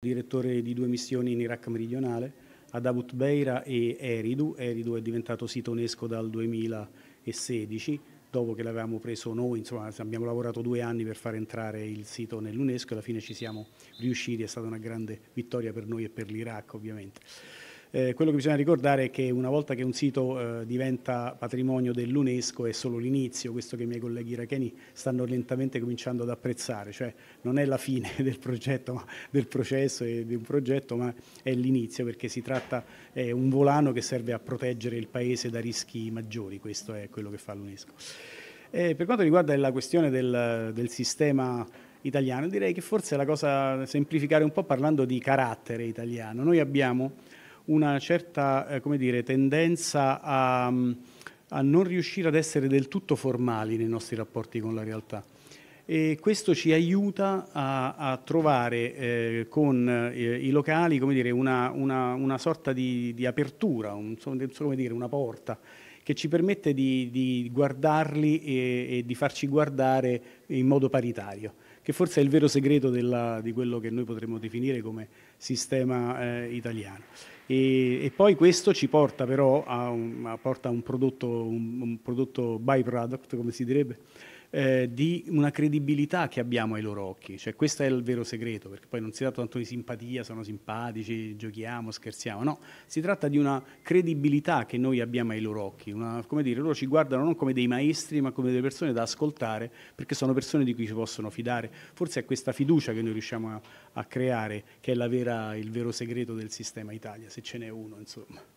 direttore di due missioni in Iraq meridionale, ad Abu Beira e Eridu. Eridu è diventato sito UNESCO dal 2016, dopo che l'avevamo preso noi, insomma abbiamo lavorato due anni per far entrare il sito nell'UNESCO e alla fine ci siamo riusciti, è stata una grande vittoria per noi e per l'Iraq ovviamente. Eh, quello che bisogna ricordare è che una volta che un sito eh, diventa patrimonio dell'UNESCO è solo l'inizio, questo che i miei colleghi iracheni stanno lentamente cominciando ad apprezzare, cioè non è la fine del progetto, ma, del processo e di un progetto, ma è l'inizio perché si tratta di eh, un volano che serve a proteggere il paese da rischi maggiori, questo è quello che fa l'UNESCO. Eh, per quanto riguarda la questione del, del sistema italiano, direi che forse è la cosa semplificare un po' parlando di carattere italiano. Noi abbiamo una certa eh, dire, tendenza a, mm, a non riuscire ad essere del tutto formali nei nostri rapporti con la realtà. E questo ci aiuta a, a trovare eh, con eh, i locali dire, una, una, una, sorta di, di apertura, un, dire, una porta che ci permette di, di guardarli e, e, di farci guardare in modo paritario che forse è il vero segreto della, di quello che noi potremmo definire come sistema eh, italiano. E, e, poi questo ci porta però a un, a porta un prodotto, un, un prodotto byproduct, come si direbbe, eh, di una credibilità che abbiamo ai loro occhi. Cioè, questo è il vero segreto, perché poi non si tratta tanto di simpatia, sono simpatici, giochiamo, scherziamo, no, si tratta di una credibilità che noi abbiamo ai loro occhi. Una, come dire, loro ci guardano non come dei maestri, ma come delle persone da ascoltare, perché sono persone di cui si possono fidare. Forse è questa fiducia che noi riusciamo a, a creare che è vera, il vero segreto del sistema Italia, se ce n'è uno, insomma.